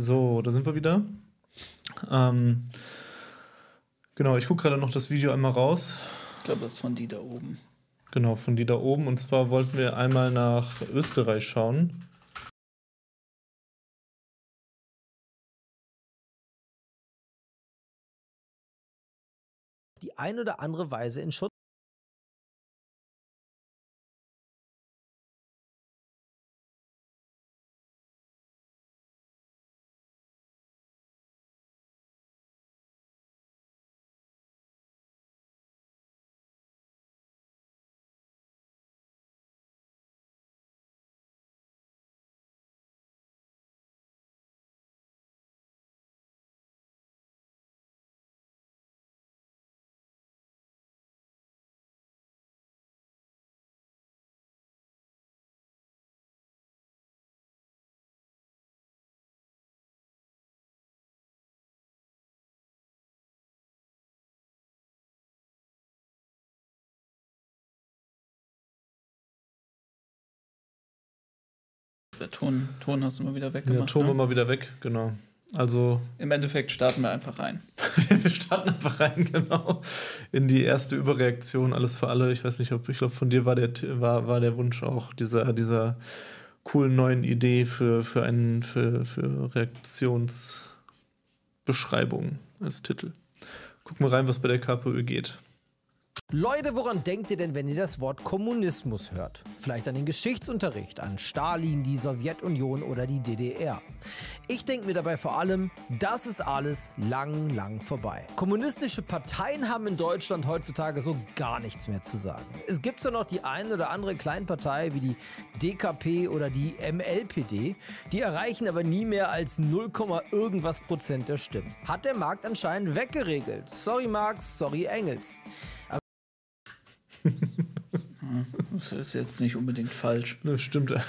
So, da sind wir wieder. Ähm, genau, ich gucke gerade noch das Video einmal raus. Ich glaube, das ist von die da oben. Genau, von die da oben. Und zwar wollten wir einmal nach Österreich schauen. Die ein oder andere Weise in Schutz. der Ton, Ton hast du mal wieder weggemacht. Ja, Ton ne? mal wieder weg, genau. Also. Im Endeffekt starten wir einfach rein. wir starten einfach rein, genau. In die erste Überreaktion, alles für alle. Ich weiß nicht, ob, ich glaube, von dir war der, war, war der Wunsch auch dieser, dieser coolen neuen Idee für, für einen, für, für Reaktionsbeschreibung als Titel. Gucken wir rein, was bei der KPÖ geht. Leute, woran denkt ihr denn, wenn ihr das Wort Kommunismus hört? Vielleicht an den Geschichtsunterricht, an Stalin, die Sowjetunion oder die DDR. Ich denke mir dabei vor allem, das ist alles lang, lang vorbei. Kommunistische Parteien haben in Deutschland heutzutage so gar nichts mehr zu sagen. Es gibt zwar noch die ein oder andere Kleinpartei wie die DKP oder die MLPD, die erreichen aber nie mehr als 0, irgendwas Prozent der Stimmen. Hat der Markt anscheinend weggeregelt. Sorry Marx, sorry Engels. Aber das ist jetzt nicht unbedingt falsch. Das ne, stimmt. Und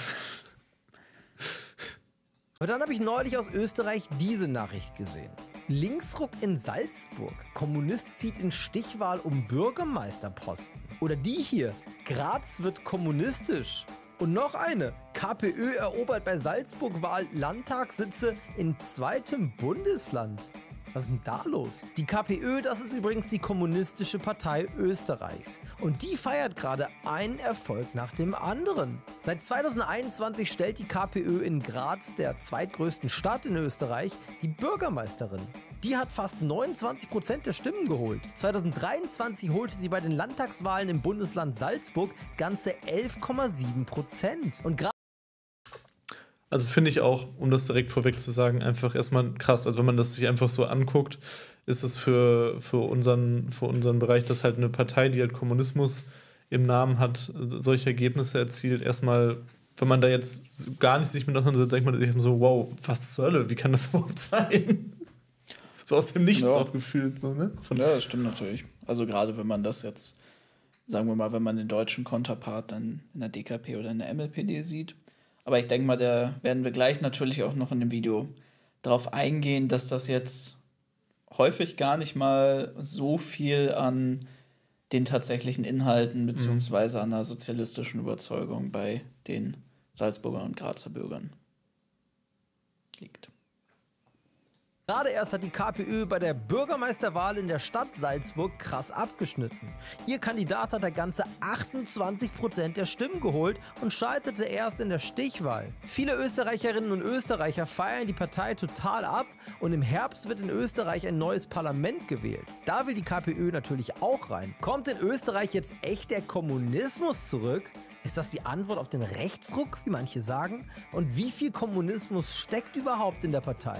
dann habe ich neulich aus Österreich diese Nachricht gesehen. Linksruck in Salzburg. Kommunist zieht in Stichwahl um Bürgermeisterposten. Oder die hier. Graz wird kommunistisch. Und noch eine. KPÖ erobert bei Salzburg-Wahl Landtagssitze in zweitem Bundesland. Was ist denn da los? Die KPÖ, das ist übrigens die Kommunistische Partei Österreichs. Und die feiert gerade einen Erfolg nach dem anderen. Seit 2021 stellt die KPÖ in Graz, der zweitgrößten Stadt in Österreich, die Bürgermeisterin. Die hat fast 29 Prozent der Stimmen geholt. 2023 holte sie bei den Landtagswahlen im Bundesland Salzburg ganze 11,7 Prozent. Und also finde ich auch, um das direkt vorweg zu sagen, einfach erstmal krass. Also wenn man das sich einfach so anguckt, ist es für, für, unseren, für unseren Bereich, dass halt eine Partei, die halt Kommunismus im Namen hat, solche Ergebnisse erzielt, erstmal, wenn man da jetzt gar nicht sich mit auseinandersetzt, denkt man sich so, wow, was zur Hölle, wie kann das überhaupt sein? So aus dem Nichts ja. auch gefühlt. So, ne? Von ja, das stimmt natürlich. Also gerade wenn man das jetzt, sagen wir mal, wenn man den deutschen Konterpart dann in der DKP oder in der MLPD sieht, aber ich denke mal, da werden wir gleich natürlich auch noch in dem Video darauf eingehen, dass das jetzt häufig gar nicht mal so viel an den tatsächlichen Inhalten beziehungsweise mhm. an der sozialistischen Überzeugung bei den Salzburger und Grazer Bürgern liegt. Gerade erst hat die KPÖ bei der Bürgermeisterwahl in der Stadt Salzburg krass abgeschnitten. Ihr Kandidat hat der ganze 28% der Stimmen geholt und scheiterte erst in der Stichwahl. Viele Österreicherinnen und Österreicher feiern die Partei total ab und im Herbst wird in Österreich ein neues Parlament gewählt. Da will die KPÖ natürlich auch rein. Kommt in Österreich jetzt echt der Kommunismus zurück? Ist das die Antwort auf den Rechtsruck, wie manche sagen? Und wie viel Kommunismus steckt überhaupt in der Partei?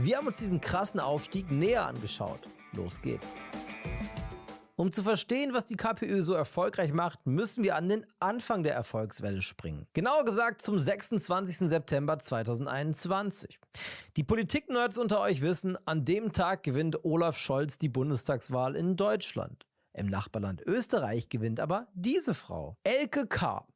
Wir haben uns diesen krassen Aufstieg näher angeschaut. Los geht's. Um zu verstehen, was die KPÖ so erfolgreich macht, müssen wir an den Anfang der Erfolgswelle springen. Genauer gesagt zum 26. September 2021. Die Politiknerds unter euch wissen, an dem Tag gewinnt Olaf Scholz die Bundestagswahl in Deutschland. Im Nachbarland Österreich gewinnt aber diese Frau, Elke K.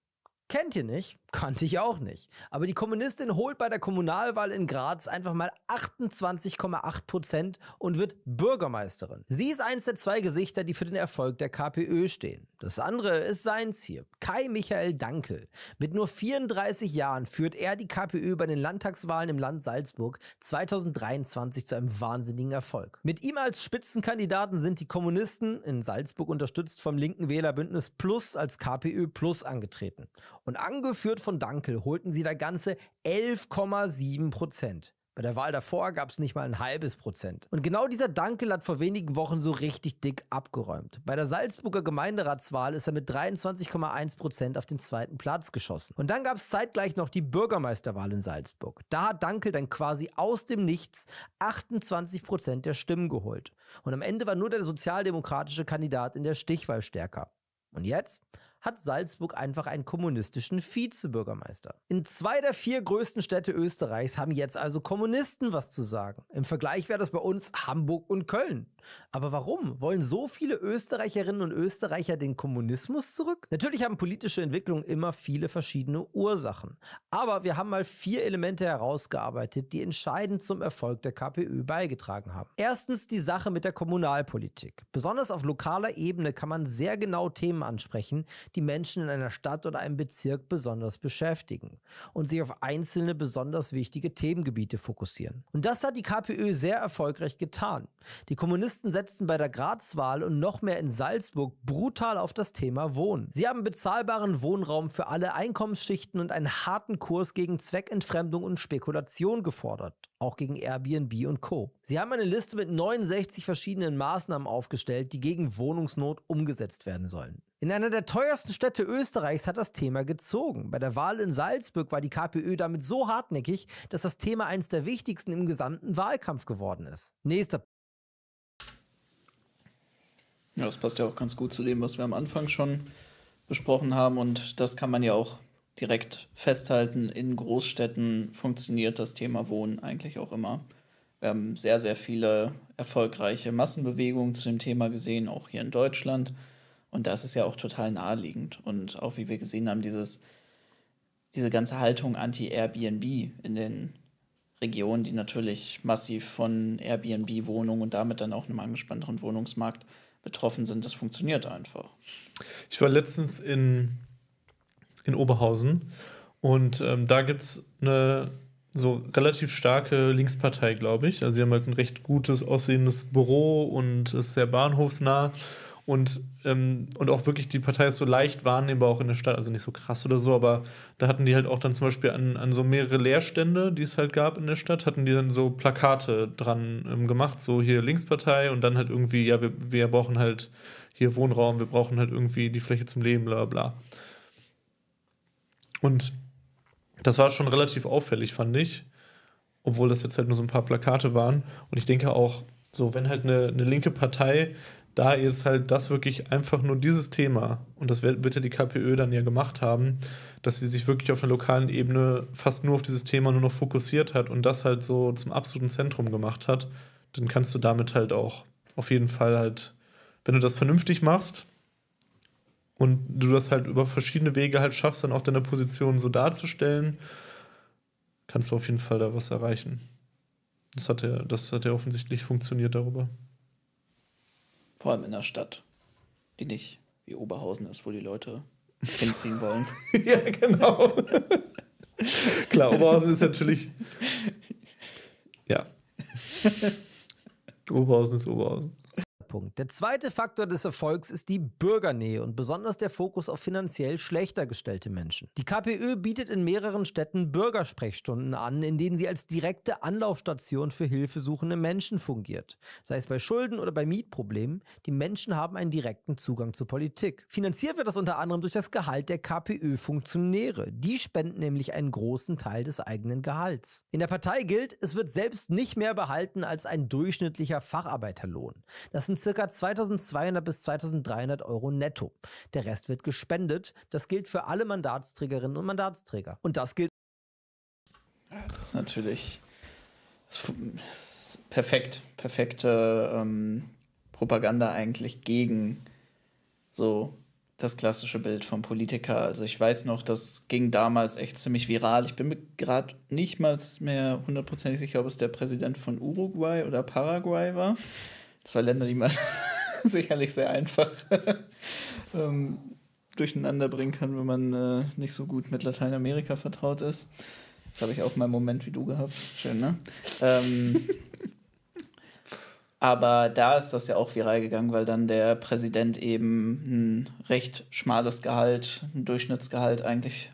Kennt ihr nicht? Kannte ich auch nicht. Aber die Kommunistin holt bei der Kommunalwahl in Graz einfach mal 28,8 Prozent und wird Bürgermeisterin. Sie ist eines der zwei Gesichter, die für den Erfolg der KPÖ stehen. Das andere ist seins hier, Kai Michael Dankel. Mit nur 34 Jahren führt er die KPÖ bei den Landtagswahlen im Land Salzburg 2023 zu einem wahnsinnigen Erfolg. Mit ihm als Spitzenkandidaten sind die Kommunisten in Salzburg unterstützt vom linken Wählerbündnis Plus als KPÖ Plus angetreten. Und angeführt von Dankel holten sie da ganze 11,7 Prozent. Bei der Wahl davor gab es nicht mal ein halbes Prozent. Und genau dieser Dankel hat vor wenigen Wochen so richtig dick abgeräumt. Bei der Salzburger Gemeinderatswahl ist er mit 23,1 Prozent auf den zweiten Platz geschossen. Und dann gab es zeitgleich noch die Bürgermeisterwahl in Salzburg. Da hat Dankel dann quasi aus dem Nichts 28 Prozent der Stimmen geholt. Und am Ende war nur der sozialdemokratische Kandidat in der Stichwahl stärker. Und jetzt hat Salzburg einfach einen kommunistischen Vizebürgermeister. In zwei der vier größten Städte Österreichs haben jetzt also Kommunisten was zu sagen. Im Vergleich wäre das bei uns Hamburg und Köln. Aber warum wollen so viele Österreicherinnen und Österreicher den Kommunismus zurück? Natürlich haben politische Entwicklungen immer viele verschiedene Ursachen. Aber wir haben mal vier Elemente herausgearbeitet, die entscheidend zum Erfolg der KPÖ beigetragen haben. Erstens die Sache mit der Kommunalpolitik. Besonders auf lokaler Ebene kann man sehr genau Themen ansprechen, die Menschen in einer Stadt oder einem Bezirk besonders beschäftigen und sich auf einzelne besonders wichtige Themengebiete fokussieren. Und das hat die KPÖ sehr erfolgreich getan. Die Kommunisten setzten bei der Graz-Wahl und noch mehr in Salzburg brutal auf das Thema Wohnen. Sie haben bezahlbaren Wohnraum für alle Einkommensschichten und einen harten Kurs gegen Zweckentfremdung und Spekulation gefordert, auch gegen Airbnb und Co. Sie haben eine Liste mit 69 verschiedenen Maßnahmen aufgestellt, die gegen Wohnungsnot umgesetzt werden sollen. In einer der teuersten Städte Österreichs hat das Thema gezogen. Bei der Wahl in Salzburg war die KPÖ damit so hartnäckig, dass das Thema eines der wichtigsten im gesamten Wahlkampf geworden ist. Nächster. Ja, das passt ja auch ganz gut zu dem, was wir am Anfang schon besprochen haben. Und das kann man ja auch direkt festhalten. In Großstädten funktioniert das Thema Wohnen eigentlich auch immer. Wir haben sehr, sehr viele erfolgreiche Massenbewegungen zu dem Thema gesehen, auch hier in Deutschland. Und das ist ja auch total naheliegend. Und auch wie wir gesehen haben, dieses, diese ganze Haltung anti-Airbnb in den Regionen, die natürlich massiv von Airbnb-Wohnungen und damit dann auch einem angespannteren Wohnungsmarkt betroffen sind, das funktioniert einfach. Ich war letztens in, in Oberhausen und ähm, da gibt es eine so relativ starke Linkspartei, glaube ich. Also sie haben halt ein recht gutes aussehendes Büro und ist sehr bahnhofsnah und, ähm, und auch wirklich die Partei ist so leicht wahrnehmbar auch in der Stadt, also nicht so krass oder so, aber da hatten die halt auch dann zum Beispiel an, an so mehrere Leerstände, die es halt gab in der Stadt, hatten die dann so Plakate dran ähm, gemacht, so hier Linkspartei und dann halt irgendwie, ja, wir, wir brauchen halt hier Wohnraum, wir brauchen halt irgendwie die Fläche zum Leben, bla bla. Und das war schon relativ auffällig, fand ich, obwohl das jetzt halt nur so ein paar Plakate waren und ich denke auch, so wenn halt eine, eine linke Partei da jetzt halt das wirklich einfach nur dieses Thema, und das wird, wird ja die KPÖ dann ja gemacht haben, dass sie sich wirklich auf einer lokalen Ebene fast nur auf dieses Thema nur noch fokussiert hat und das halt so zum absoluten Zentrum gemacht hat, dann kannst du damit halt auch auf jeden Fall halt, wenn du das vernünftig machst und du das halt über verschiedene Wege halt schaffst, dann auch deine Position so darzustellen, kannst du auf jeden Fall da was erreichen. Das hat ja, das hat ja offensichtlich funktioniert darüber. Vor allem in der Stadt, die nicht wie Oberhausen ist, wo die Leute hinziehen wollen. ja, genau. Klar, Oberhausen ist natürlich. Ja. Oberhausen ist Oberhausen. Punkt. Der zweite Faktor des Erfolgs ist die Bürgernähe und besonders der Fokus auf finanziell schlechter gestellte Menschen. Die KPÖ bietet in mehreren Städten Bürgersprechstunden an, in denen sie als direkte Anlaufstation für hilfesuchende Menschen fungiert. Sei es bei Schulden oder bei Mietproblemen, die Menschen haben einen direkten Zugang zur Politik. Finanziert wird das unter anderem durch das Gehalt der KPÖ-Funktionäre. Die spenden nämlich einen großen Teil des eigenen Gehalts. In der Partei gilt, es wird selbst nicht mehr behalten als ein durchschnittlicher Facharbeiterlohn. Das sind circa 2200 bis 2300 Euro netto. Der Rest wird gespendet. Das gilt für alle Mandatsträgerinnen und Mandatsträger. Und das gilt. Ja, das ist natürlich das ist perfekt, perfekte ähm, Propaganda eigentlich gegen so das klassische Bild vom Politiker. Also ich weiß noch, das ging damals echt ziemlich viral. Ich bin mir gerade nicht mal mehr hundertprozentig sicher, ob es der Präsident von Uruguay oder Paraguay war zwei Länder, die man sicherlich sehr einfach ähm, durcheinander bringen kann, wenn man äh, nicht so gut mit Lateinamerika vertraut ist. Jetzt habe ich auch mal einen Moment wie du gehabt. Schön, ne? Ähm, aber da ist das ja auch viral gegangen, weil dann der Präsident eben ein recht schmales Gehalt, ein Durchschnittsgehalt eigentlich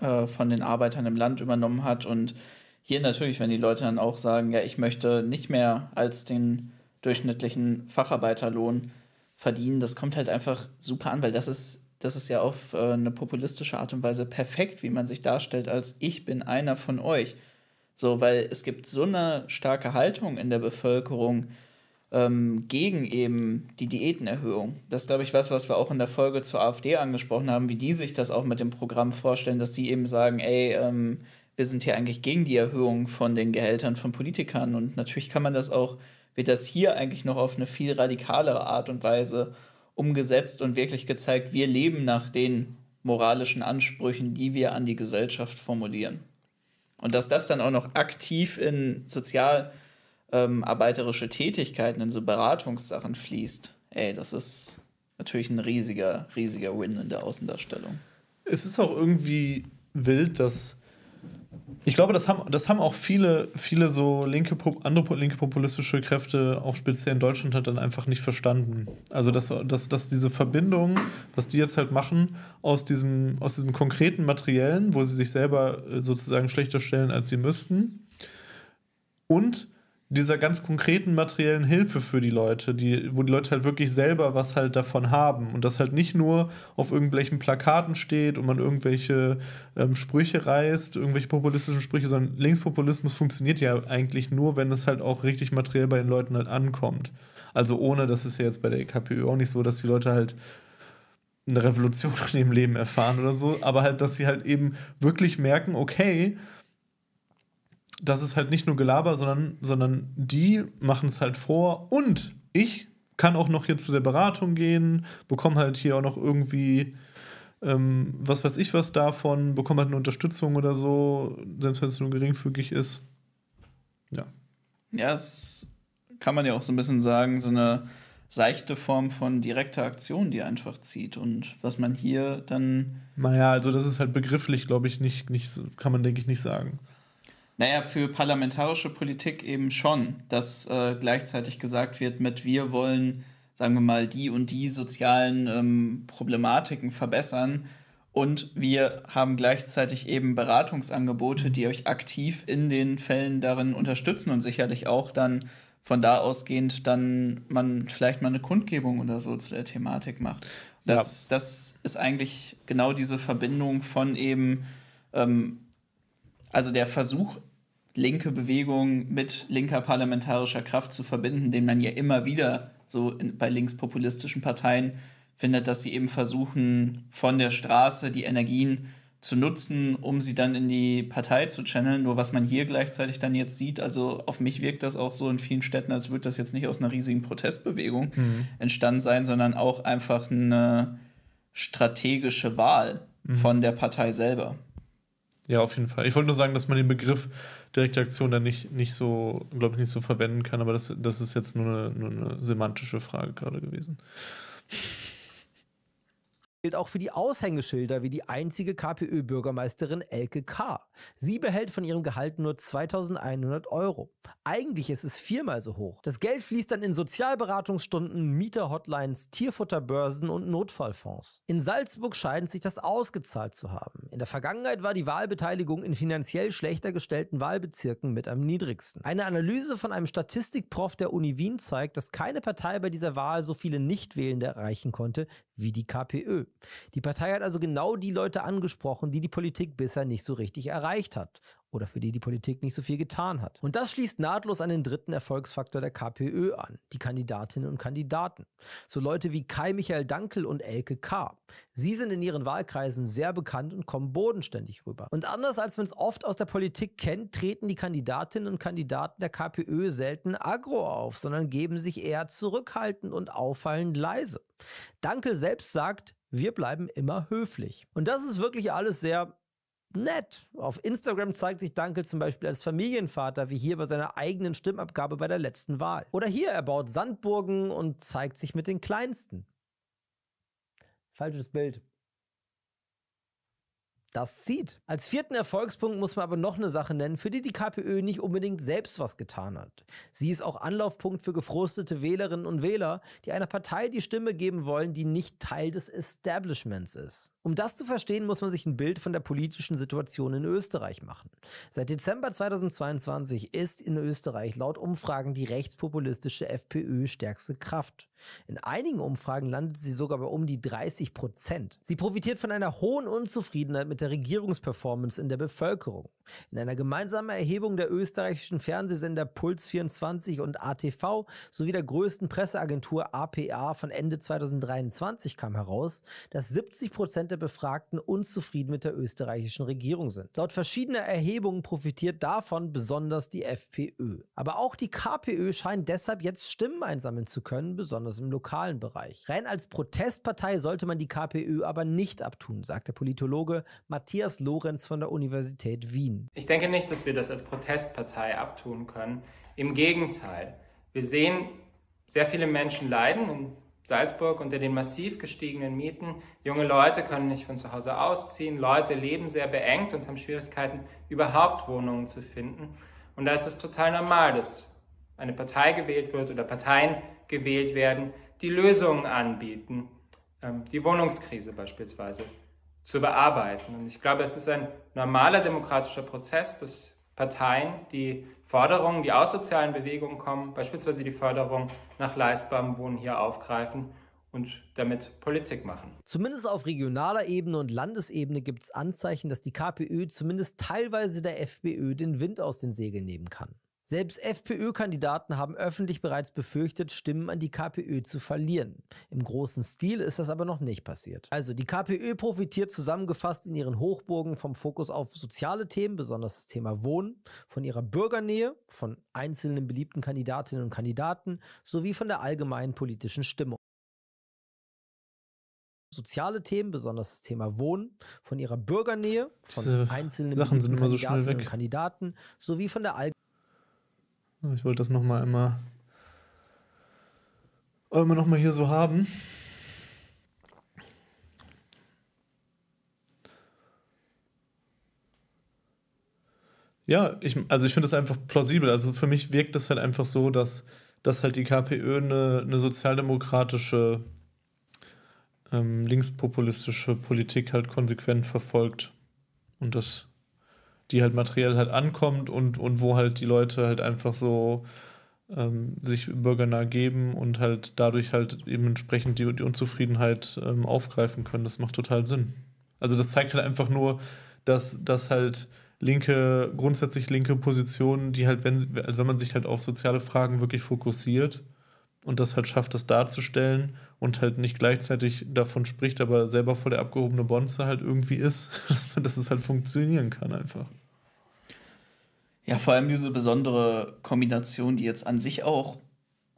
äh, von den Arbeitern im Land übernommen hat. Und hier natürlich, wenn die Leute dann auch sagen, ja, ich möchte nicht mehr als den durchschnittlichen Facharbeiterlohn verdienen. Das kommt halt einfach super an, weil das ist, das ist ja auf äh, eine populistische Art und Weise perfekt, wie man sich darstellt, als ich bin einer von euch. So, weil es gibt so eine starke Haltung in der Bevölkerung ähm, gegen eben die Diätenerhöhung. Das ist, glaube ich, was, was wir auch in der Folge zur AfD angesprochen haben, wie die sich das auch mit dem Programm vorstellen, dass sie eben sagen, ey, ähm, wir sind hier eigentlich gegen die Erhöhung von den Gehältern von Politikern. Und natürlich kann man das auch wird das hier eigentlich noch auf eine viel radikalere Art und Weise umgesetzt und wirklich gezeigt, wir leben nach den moralischen Ansprüchen, die wir an die Gesellschaft formulieren. Und dass das dann auch noch aktiv in sozialarbeiterische ähm, Tätigkeiten, in so Beratungssachen fließt, ey, das ist natürlich ein riesiger, riesiger Win in der Außendarstellung. Es ist auch irgendwie wild, dass ich glaube, das haben, das haben auch viele, viele so linke, andere linke populistische Kräfte, auch speziell in Deutschland, halt dann einfach nicht verstanden. Also, dass, dass, dass diese Verbindung, was die jetzt halt machen, aus diesem, aus diesem konkreten Materiellen, wo sie sich selber äh, sozusagen schlechter stellen, als sie müssten, und dieser ganz konkreten materiellen Hilfe für die Leute, die, wo die Leute halt wirklich selber was halt davon haben und das halt nicht nur auf irgendwelchen Plakaten steht und man irgendwelche ähm, Sprüche reißt, irgendwelche populistischen Sprüche, sondern Linkspopulismus funktioniert ja eigentlich nur, wenn es halt auch richtig materiell bei den Leuten halt ankommt. Also ohne, das ist ja jetzt bei der e KPÖ auch nicht so, dass die Leute halt eine Revolution in ihrem Leben erfahren oder so, aber halt, dass sie halt eben wirklich merken, okay, das ist halt nicht nur Gelaber, sondern, sondern die machen es halt vor und ich kann auch noch hier zu der Beratung gehen, bekomme halt hier auch noch irgendwie ähm, was weiß ich was davon, bekomme halt eine Unterstützung oder so, selbst wenn es nur geringfügig ist. Ja. Ja, das kann man ja auch so ein bisschen sagen, so eine seichte Form von direkter Aktion, die einfach zieht und was man hier dann. Naja, also das ist halt begrifflich, glaube ich, nicht, nicht, kann man, denke ich, nicht sagen. Naja, für parlamentarische Politik eben schon, dass äh, gleichzeitig gesagt wird, mit wir wollen, sagen wir mal, die und die sozialen ähm, Problematiken verbessern. Und wir haben gleichzeitig eben Beratungsangebote, die euch aktiv in den Fällen darin unterstützen und sicherlich auch dann von da ausgehend dann man vielleicht mal eine Kundgebung oder so zu der Thematik macht. Das, ja. das ist eigentlich genau diese Verbindung von eben, ähm, also der Versuch linke Bewegung mit linker parlamentarischer Kraft zu verbinden, den man ja immer wieder so in, bei linkspopulistischen Parteien findet, dass sie eben versuchen, von der Straße die Energien zu nutzen, um sie dann in die Partei zu channeln. Nur was man hier gleichzeitig dann jetzt sieht, also auf mich wirkt das auch so in vielen Städten, als würde das jetzt nicht aus einer riesigen Protestbewegung mhm. entstanden sein, sondern auch einfach eine strategische Wahl mhm. von der Partei selber. Ja, auf jeden Fall. Ich wollte nur sagen, dass man den Begriff direkte Aktion dann nicht, nicht so, glaube ich, nicht so verwenden kann, aber das, das ist jetzt nur eine, nur eine semantische Frage gerade gewesen gilt auch für die Aushängeschilder wie die einzige KPÖ-Bürgermeisterin Elke K. Sie behält von ihrem Gehalt nur 2100 Euro. Eigentlich ist es viermal so hoch. Das Geld fließt dann in Sozialberatungsstunden, Mieterhotlines, Tierfutterbörsen und Notfallfonds. In Salzburg scheint sich das ausgezahlt zu haben. In der Vergangenheit war die Wahlbeteiligung in finanziell schlechter gestellten Wahlbezirken mit am niedrigsten. Eine Analyse von einem Statistikprof der Uni Wien zeigt, dass keine Partei bei dieser Wahl so viele Nichtwählende erreichen konnte wie die KPÖ. Die Partei hat also genau die Leute angesprochen, die die Politik bisher nicht so richtig erreicht hat oder für die die Politik nicht so viel getan hat. Und das schließt nahtlos an den dritten Erfolgsfaktor der KPÖ an, die Kandidatinnen und Kandidaten. So Leute wie Kai Michael Dankel und Elke K. Sie sind in ihren Wahlkreisen sehr bekannt und kommen bodenständig rüber. Und anders als man es oft aus der Politik kennt, treten die Kandidatinnen und Kandidaten der KPÖ selten aggro auf, sondern geben sich eher zurückhaltend und auffallend leise. Dankel selbst sagt, wir bleiben immer höflich. Und das ist wirklich alles sehr nett. Auf Instagram zeigt sich Dankel zum Beispiel als Familienvater, wie hier bei seiner eigenen Stimmabgabe bei der letzten Wahl. Oder hier, er baut Sandburgen und zeigt sich mit den Kleinsten. Falsches Bild das zieht. Als vierten Erfolgspunkt muss man aber noch eine Sache nennen, für die die KPÖ nicht unbedingt selbst was getan hat. Sie ist auch Anlaufpunkt für gefrustete Wählerinnen und Wähler, die einer Partei die Stimme geben wollen, die nicht Teil des Establishments ist. Um das zu verstehen, muss man sich ein Bild von der politischen Situation in Österreich machen. Seit Dezember 2022 ist in Österreich laut Umfragen die rechtspopulistische FPÖ stärkste Kraft. In einigen Umfragen landet sie sogar bei um die 30 Prozent. Sie profitiert von einer hohen Unzufriedenheit mit der Regierungsperformance in der Bevölkerung. In einer gemeinsamen Erhebung der österreichischen Fernsehsender Puls24 und ATV sowie der größten Presseagentur APA von Ende 2023 kam heraus, dass 70 Prozent der Befragten unzufrieden mit der österreichischen Regierung sind. Laut verschiedener Erhebungen profitiert davon besonders die FPÖ. Aber auch die KPÖ scheint deshalb jetzt Stimmen einsammeln zu können, besonders im lokalen Bereich. Rein als Protestpartei sollte man die KPÖ aber nicht abtun, sagt der Politologe Matthias Lorenz von der Universität Wien. Ich denke nicht, dass wir das als Protestpartei abtun können. Im Gegenteil, wir sehen, sehr viele Menschen leiden in Salzburg unter den massiv gestiegenen Mieten. Junge Leute können nicht von zu Hause ausziehen, Leute leben sehr beengt und haben Schwierigkeiten, überhaupt Wohnungen zu finden. Und da ist es total normal, dass eine Partei gewählt wird oder Parteien gewählt werden, die Lösungen anbieten, ähm, die Wohnungskrise beispielsweise zu bearbeiten. Und ich glaube, es ist ein normaler demokratischer Prozess, dass Parteien, die Forderungen, die aus sozialen Bewegungen kommen, beispielsweise die Förderung nach leistbarem Wohnen hier aufgreifen und damit Politik machen. Zumindest auf regionaler Ebene und Landesebene gibt es Anzeichen, dass die KPÖ zumindest teilweise der FPÖ den Wind aus den Segeln nehmen kann. Selbst FPÖ-Kandidaten haben öffentlich bereits befürchtet, Stimmen an die KPÖ zu verlieren. Im großen Stil ist das aber noch nicht passiert. Also die KPÖ profitiert zusammengefasst in ihren Hochburgen vom Fokus auf soziale Themen, besonders das Thema Wohnen, von ihrer Bürgernähe, von einzelnen beliebten Kandidatinnen und Kandidaten sowie von der allgemeinen politischen Stimmung soziale Themen, besonders das Thema Wohnen, von ihrer Bürgernähe, von Diese einzelnen Sachen sind immer so schnell weg. Kandidaten sowie von der All ich wollte das nochmal immer, immer nochmal hier so haben. Ja, ich, also ich finde es einfach plausibel. Also für mich wirkt es halt einfach so, dass, dass halt die KPÖ eine, eine sozialdemokratische, ähm, linkspopulistische Politik halt konsequent verfolgt. Und das die halt materiell halt ankommt und, und wo halt die Leute halt einfach so ähm, sich bürgernah geben und halt dadurch halt eben entsprechend die, die Unzufriedenheit ähm, aufgreifen können. Das macht total Sinn. Also das zeigt halt einfach nur, dass, dass halt linke, grundsätzlich linke Positionen, die halt, wenn, also wenn man sich halt auf soziale Fragen wirklich fokussiert und das halt schafft, das darzustellen und halt nicht gleichzeitig davon spricht, aber selber vor der abgehobene Bonze halt irgendwie ist, dass, man, dass es halt funktionieren kann einfach. Ja, vor allem diese besondere Kombination, die jetzt an sich auch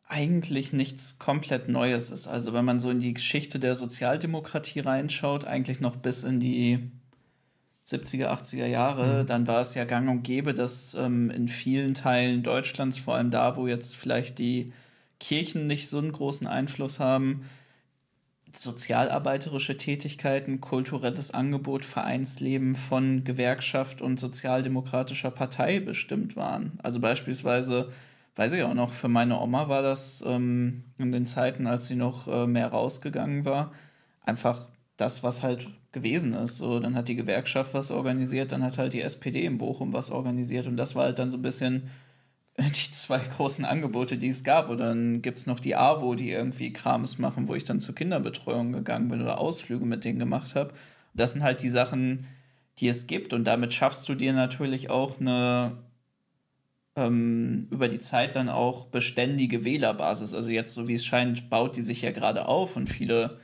eigentlich nichts komplett Neues ist. Also wenn man so in die Geschichte der Sozialdemokratie reinschaut, eigentlich noch bis in die 70er, 80er Jahre, mhm. dann war es ja gang und gäbe, dass ähm, in vielen Teilen Deutschlands, vor allem da, wo jetzt vielleicht die Kirchen nicht so einen großen Einfluss haben, sozialarbeiterische Tätigkeiten, kulturelles Angebot, Vereinsleben von Gewerkschaft und sozialdemokratischer Partei bestimmt waren. Also beispielsweise, weiß ich auch noch, für meine Oma war das ähm, in den Zeiten, als sie noch äh, mehr rausgegangen war, einfach das, was halt gewesen ist. So, dann hat die Gewerkschaft was organisiert, dann hat halt die SPD in Bochum was organisiert und das war halt dann so ein bisschen die zwei großen Angebote, die es gab. Und dann gibt es noch die AWO, die irgendwie Krams machen, wo ich dann zur Kinderbetreuung gegangen bin oder Ausflüge mit denen gemacht habe. Das sind halt die Sachen, die es gibt. Und damit schaffst du dir natürlich auch eine ähm, über die Zeit dann auch beständige Wählerbasis. Also jetzt, so wie es scheint, baut die sich ja gerade auf und viele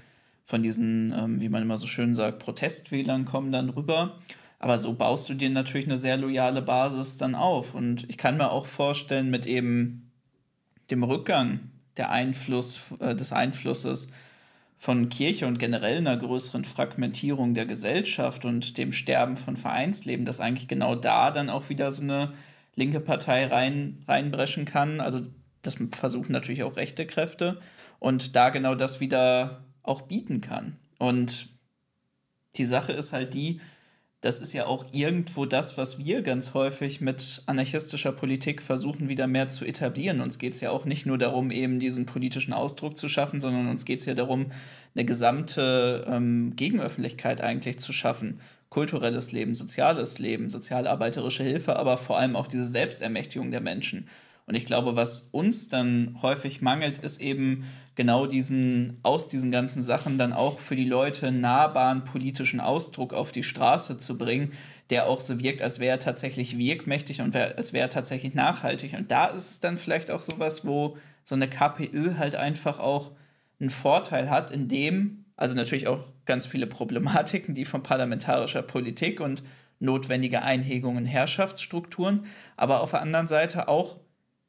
von diesen, ähm, wie man immer so schön sagt, Protestwählern kommen dann rüber. Aber so baust du dir natürlich eine sehr loyale Basis dann auf. Und ich kann mir auch vorstellen, mit eben dem Rückgang der Einfluss, äh, des Einflusses von Kirche und generell einer größeren Fragmentierung der Gesellschaft und dem Sterben von Vereinsleben, dass eigentlich genau da dann auch wieder so eine linke Partei rein, reinbrechen kann. Also das versuchen natürlich auch rechte Kräfte und da genau das wieder auch bieten kann. Und die Sache ist halt die, das ist ja auch irgendwo das, was wir ganz häufig mit anarchistischer Politik versuchen, wieder mehr zu etablieren. Uns geht es ja auch nicht nur darum, eben diesen politischen Ausdruck zu schaffen, sondern uns geht es ja darum, eine gesamte ähm, Gegenöffentlichkeit eigentlich zu schaffen. Kulturelles Leben, soziales Leben, sozialarbeiterische Hilfe, aber vor allem auch diese Selbstermächtigung der Menschen. Und ich glaube, was uns dann häufig mangelt, ist eben genau diesen aus diesen ganzen Sachen dann auch für die Leute nahbaren politischen Ausdruck auf die Straße zu bringen, der auch so wirkt, als wäre er tatsächlich wirkmächtig und wär, als wäre er tatsächlich nachhaltig. Und da ist es dann vielleicht auch sowas, wo so eine KPÖ halt einfach auch einen Vorteil hat, in dem, also natürlich auch ganz viele Problematiken, die von parlamentarischer Politik und notwendige Einhegungen Herrschaftsstrukturen, aber auf der anderen Seite auch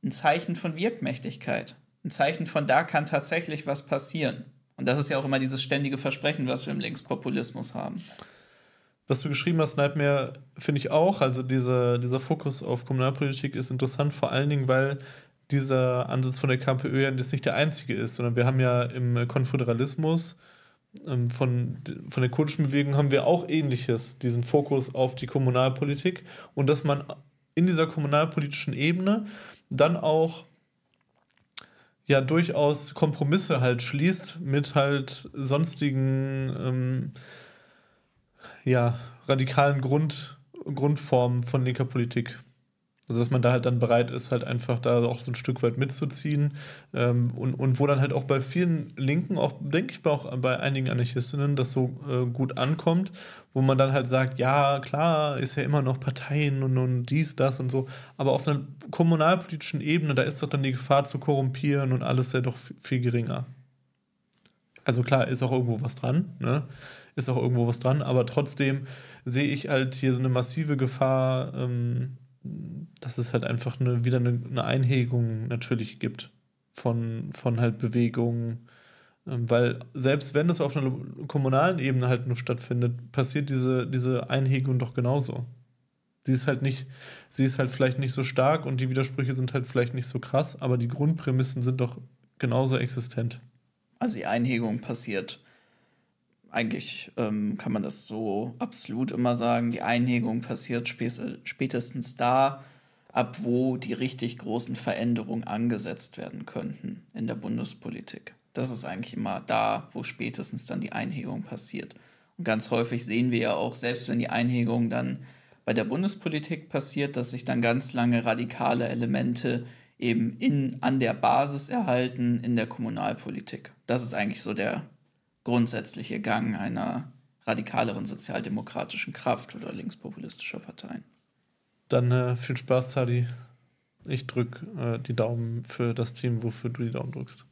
ein Zeichen von Wirkmächtigkeit. Ein Zeichen von, da kann tatsächlich was passieren. Und das ist ja auch immer dieses ständige Versprechen, was wir im Linkspopulismus haben. Was du geschrieben hast, Nightmare, finde ich auch. Also diese, dieser Fokus auf Kommunalpolitik ist interessant, vor allen Dingen, weil dieser Ansatz von der KPÖ ja nicht der einzige ist, sondern wir haben ja im Konföderalismus ähm, von, von der kurdischen Bewegung haben wir auch ähnliches, diesen Fokus auf die Kommunalpolitik und dass man in dieser kommunalpolitischen Ebene dann auch ja durchaus Kompromisse halt schließt mit halt sonstigen ähm, ja radikalen Grund, Grundformen von linker Politik. Also dass man da halt dann bereit ist, halt einfach da auch so ein Stück weit mitzuziehen. Ähm, und, und wo dann halt auch bei vielen Linken, auch denke ich auch bei einigen Anarchistinnen, das so äh, gut ankommt, wo man dann halt sagt, ja, klar, ist ja immer noch Parteien und, und dies, das und so. Aber auf einer kommunalpolitischen Ebene, da ist doch dann die Gefahr zu korrumpieren und alles ja doch viel geringer. Also klar, ist auch irgendwo was dran, ne? Ist auch irgendwo was dran, aber trotzdem sehe ich halt hier so eine massive Gefahr. Ähm, dass es halt einfach eine, wieder eine, eine Einhegung natürlich gibt von, von halt Bewegungen. Ähm, weil selbst wenn das auf einer kommunalen Ebene halt nur stattfindet, passiert diese, diese Einhegung doch genauso. Sie ist halt nicht, sie ist halt vielleicht nicht so stark und die Widersprüche sind halt vielleicht nicht so krass, aber die Grundprämissen sind doch genauso existent. Also die Einhegung passiert eigentlich ähm, kann man das so absolut immer sagen, die Einhegung passiert spätestens da, ab wo die richtig großen Veränderungen angesetzt werden könnten in der Bundespolitik. Das ist eigentlich immer da, wo spätestens dann die Einhegung passiert. Und ganz häufig sehen wir ja auch, selbst wenn die Einhegung dann bei der Bundespolitik passiert, dass sich dann ganz lange radikale Elemente eben in, an der Basis erhalten in der Kommunalpolitik. Das ist eigentlich so der grundsätzliche Gang einer radikaleren sozialdemokratischen Kraft oder linkspopulistischer Parteien. Dann äh, viel Spaß, Sadi. Ich drücke äh, die Daumen für das Team, wofür du die Daumen drückst.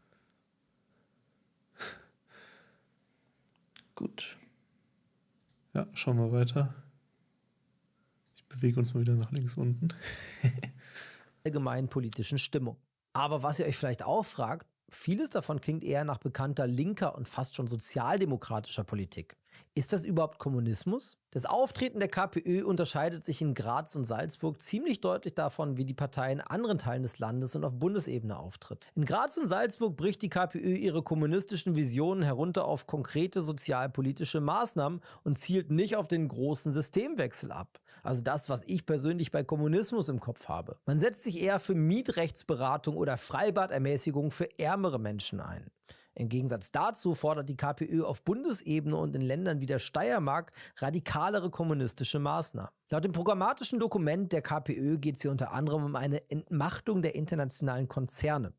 Gut. Ja, schauen wir weiter. Ich bewege uns mal wieder nach links unten. Allgemeinen politischen Stimmung. Aber was ihr euch vielleicht auch fragt, Vieles davon klingt eher nach bekannter linker und fast schon sozialdemokratischer Politik. Ist das überhaupt Kommunismus? Das Auftreten der KPÖ unterscheidet sich in Graz und Salzburg ziemlich deutlich davon, wie die Partei in anderen Teilen des Landes und auf Bundesebene auftritt. In Graz und Salzburg bricht die KPÖ ihre kommunistischen Visionen herunter auf konkrete sozialpolitische Maßnahmen und zielt nicht auf den großen Systemwechsel ab. Also das, was ich persönlich bei Kommunismus im Kopf habe. Man setzt sich eher für Mietrechtsberatung oder Freibadermäßigung für ärmere Menschen ein. Im Gegensatz dazu fordert die KPÖ auf Bundesebene und in Ländern wie der Steiermark radikalere kommunistische Maßnahmen. Laut dem programmatischen Dokument der KPÖ geht es hier unter anderem um eine Entmachtung der internationalen Konzerne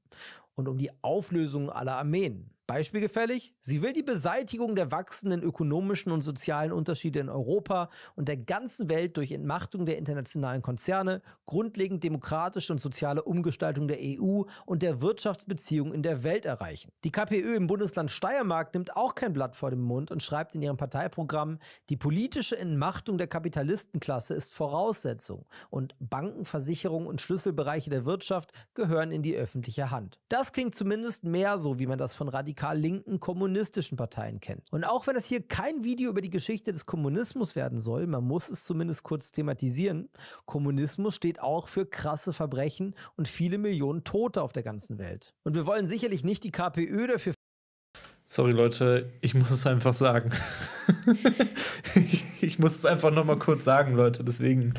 und um die Auflösung aller Armeen. Beispielgefällig, sie will die Beseitigung der wachsenden ökonomischen und sozialen Unterschiede in Europa und der ganzen Welt durch Entmachtung der internationalen Konzerne, grundlegend demokratische und soziale Umgestaltung der EU und der Wirtschaftsbeziehungen in der Welt erreichen. Die KPÖ im Bundesland Steiermark nimmt auch kein Blatt vor den Mund und schreibt in ihrem Parteiprogramm, die politische Entmachtung der Kapitalistenklasse ist Voraussetzung und Banken, Versicherungen und Schlüsselbereiche der Wirtschaft gehören in die öffentliche Hand. Das klingt zumindest mehr so, wie man das von radikalen radikal linken kommunistischen Parteien kennt. Und auch wenn das hier kein Video über die Geschichte des Kommunismus werden soll, man muss es zumindest kurz thematisieren, Kommunismus steht auch für krasse Verbrechen und viele Millionen Tote auf der ganzen Welt. Und wir wollen sicherlich nicht die KPÖ dafür. Sorry Leute, ich muss es einfach sagen. ich, ich muss es einfach nochmal kurz sagen, Leute. Deswegen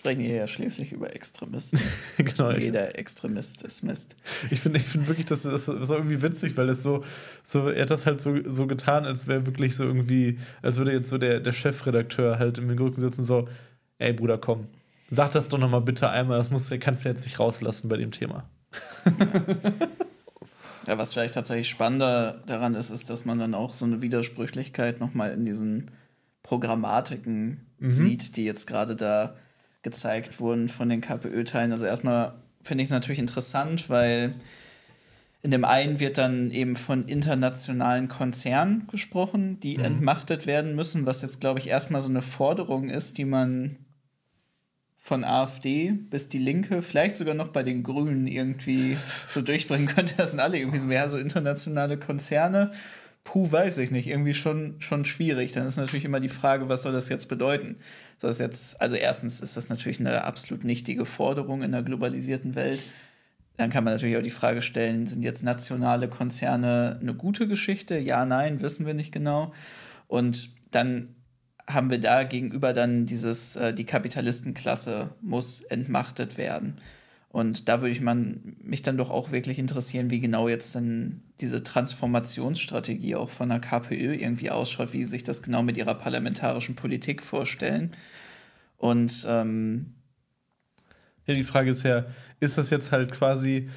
sprechen hier ja schließlich über Extremisten. genau, Jeder Extremist ist Mist. Ich finde ich find wirklich, das, das ist irgendwie witzig, weil es so, so, er hat das halt so, so getan, als wäre wirklich so irgendwie, als würde jetzt so der, der Chefredakteur halt im Rücken sitzen, so, ey Bruder, komm, sag das doch nochmal bitte einmal, das musst, kannst du jetzt nicht rauslassen bei dem Thema. Ja. ja, was vielleicht tatsächlich spannender daran ist, ist, dass man dann auch so eine Widersprüchlichkeit nochmal in diesen Programmatiken mhm. sieht, die jetzt gerade da gezeigt wurden von den KPÖ-Teilen. Also erstmal finde ich es natürlich interessant, weil in dem einen wird dann eben von internationalen Konzernen gesprochen, die mhm. entmachtet werden müssen, was jetzt, glaube ich, erstmal so eine Forderung ist, die man von AfD bis die Linke, vielleicht sogar noch bei den Grünen irgendwie so durchbringen könnte. Das sind alle irgendwie so, ja, so internationale Konzerne puh, weiß ich nicht, irgendwie schon, schon schwierig. Dann ist natürlich immer die Frage, was soll das jetzt bedeuten? Soll das jetzt, also erstens ist das natürlich eine absolut nichtige Forderung in einer globalisierten Welt. Dann kann man natürlich auch die Frage stellen, sind jetzt nationale Konzerne eine gute Geschichte? Ja, nein, wissen wir nicht genau. Und dann haben wir da gegenüber dann dieses, äh, die Kapitalistenklasse muss entmachtet werden. Und da würde ich man, mich dann doch auch wirklich interessieren, wie genau jetzt dann diese Transformationsstrategie auch von der KPÖ irgendwie ausschaut, wie sie sich das genau mit ihrer parlamentarischen Politik vorstellen. Und ähm ja, die Frage ist ja, ist das jetzt halt quasi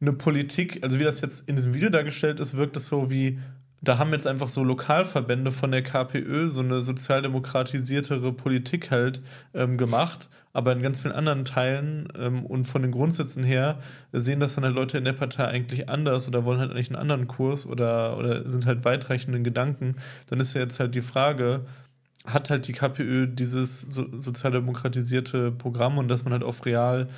eine Politik, also wie das jetzt in diesem Video dargestellt ist, wirkt es so wie, da haben jetzt einfach so Lokalverbände von der KPÖ so eine sozialdemokratisiertere Politik halt ähm, gemacht. Aber in ganz vielen anderen Teilen ähm, und von den Grundsätzen her sehen das dann halt Leute in der Partei eigentlich anders oder wollen halt eigentlich einen anderen Kurs oder, oder sind halt weitreichenden Gedanken. Dann ist ja jetzt halt die Frage, hat halt die KPÖ dieses so sozialdemokratisierte Programm und dass man halt auf real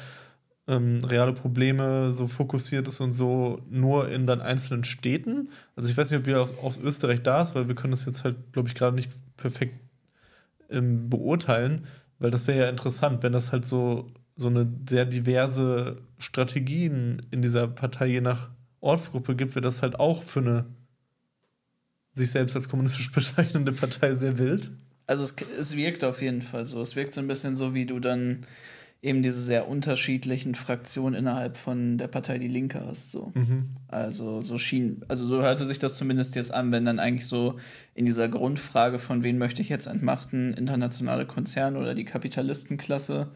ähm, reale Probleme so fokussiert ist und so nur in dann einzelnen Städten. Also ich weiß nicht, ob ihr aus, aus Österreich da ist, weil wir können das jetzt halt, glaube ich, gerade nicht perfekt ähm, beurteilen, weil das wäre ja interessant, wenn das halt so, so eine sehr diverse Strategien in dieser Partei je nach Ortsgruppe gibt, wäre das halt auch für eine sich selbst als kommunistisch bezeichnende Partei sehr wild. Also es, es wirkt auf jeden Fall so. Es wirkt so ein bisschen so, wie du dann eben diese sehr unterschiedlichen Fraktionen innerhalb von der Partei Die Linke hast. So. Mhm. Also so schien, also so hörte sich das zumindest jetzt an, wenn dann eigentlich so in dieser Grundfrage von wen möchte ich jetzt entmachten, internationale Konzerne oder die Kapitalistenklasse,